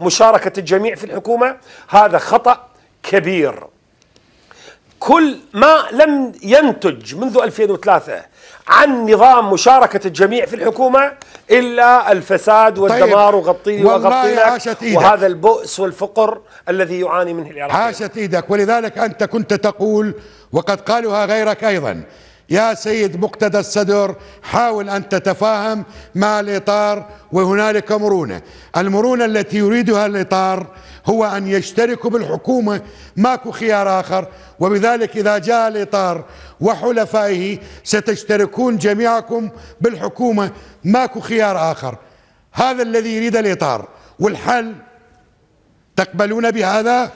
مشاركة الجميع في الحكومة هذا خطأ كبير كل ما لم ينتج منذ 2003 عن نظام مشاركة الجميع في الحكومة إلا الفساد طيب، والدمار طيب وغطي وهذا البؤس والفقر الذي يعاني منه العراق حاشت إيدك ولذلك أنت كنت تقول وقد قالها غيرك أيضا يا سيد مقتدى الصدر حاول أن تتفاهم مع الإطار وهنالك مرونة المرونة التي يريدها الإطار هو أن يشتركوا بالحكومة ماكو خيار آخر وبذلك إذا جاء الإطار وحلفائه ستشتركون جميعكم بالحكومة ماكو خيار آخر هذا الذي يريد الإطار والحل تقبلون بهذا؟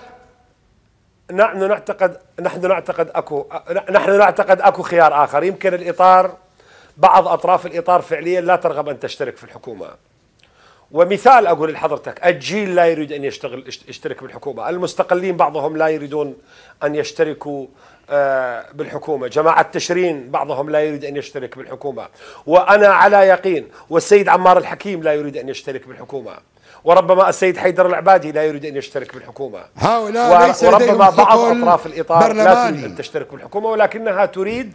نحن نعتقد نحن نعتقد اكو نحن نعتقد اكو خيار اخر يمكن الاطار بعض اطراف الاطار فعليا لا ترغب ان تشترك في الحكومه ومثال أقول لحضرتك الجيل لا يريد أن يشتغل يشترك بالحكومة المستقلين بعضهم لا يريدون أن يشتركوا آه، بالحكومة جماعة تشرين بعضهم لا يريد أن يشترك بالحكومة وأنا على يقين والسيد عمار الحكيم لا يريد أن يشترك بالحكومة وربما السيد حيدر العبادي لا يريد ان يشترك بالحكومه هؤلاء ليس وربما بعض اطراف الاطار برلماني. لا تريد ان تشترك بالحكومه ولكنها تريد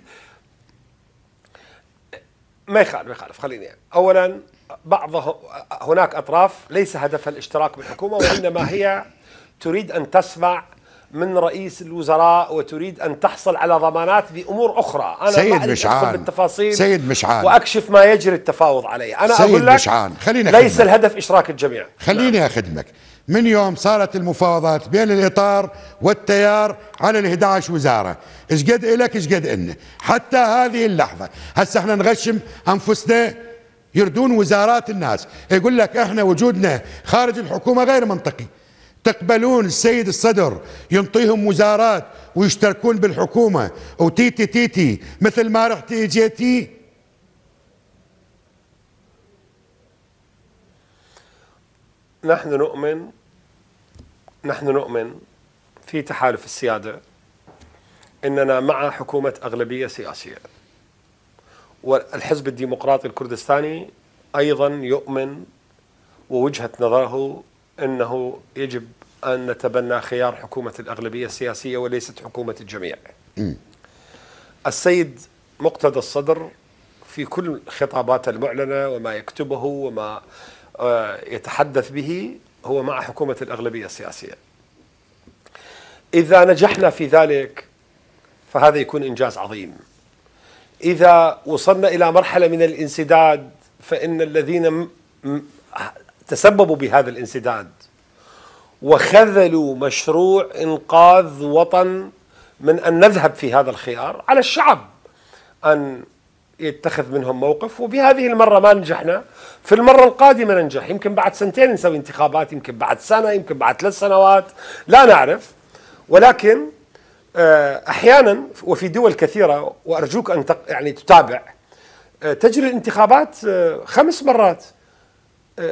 ما يخالف ما يخالف خليني يعني. اولا بعض هناك أطراف ليس هدفها الاشتراك بالحكومة وإنما هي تريد أن تسمع من رئيس الوزراء وتريد أن تحصل على ضمانات بأمور أخرى أنا سيد مشعان بالتفاصيل سيد مشعان وأكشف ما يجري التفاوض عليه أنا سيد أقول لك مشعان خلينا ليس خدمك. الهدف إشراك الجميع خليني نعم. أخدمك من يوم صارت المفاوضات بين الإطار والتيار على ال 11 وزارة إيش قد إلك إيش قد حتى هذه اللحظة هسه احنا نغشم أنفسنا يردون وزارات الناس يقول لك احنا وجودنا خارج الحكومة غير منطقي تقبلون السيد الصدر ينطيهم وزارات ويشتركون بالحكومة وتيتي تيتي مثل ما رحتي جيتي نحن نؤمن نحن نؤمن في تحالف السيادة إننا مع حكومة أغلبية سياسية والحزب الديمقراطي الكردستاني أيضا يؤمن ووجهة نظره أنه يجب أن نتبنى خيار حكومة الأغلبية السياسية وليست حكومة الجميع السيد مقتدى الصدر في كل خطاباته المعلنة وما يكتبه وما آه، يتحدث به هو مع حكومة الأغلبية السياسية إذا نجحنا في ذلك فهذا يكون إنجاز عظيم إذا وصلنا إلى مرحلة من الانسداد فإن الذين تسببوا بهذا الانسداد وخذلوا مشروع إنقاذ وطن من أن نذهب في هذا الخيار على الشعب أن يتخذ منهم موقف وبهذه المرة ما نجحنا في المرة القادمة ننجح يمكن بعد سنتين نسوي انتخابات يمكن بعد سنة يمكن بعد ثلاث سنوات لا نعرف ولكن آه، احيانا وفي دول كثيره وارجوك ان يعني تتابع آه، تجري الانتخابات آه، خمس مرات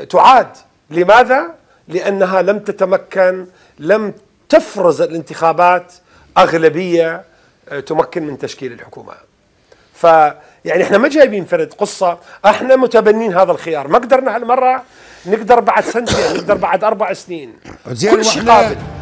تعاد لماذا؟ لانها لم تتمكن لم تفرز الانتخابات اغلبيه تمكن من تشكيل الحكومه. فيعني احنا ما جايبين فرد قصه، احنا متبنين هذا الخيار، ما قدرنا هالمره نقدر بعد سنتين، نقدر بعد اربع سنين. كل شيء قابل.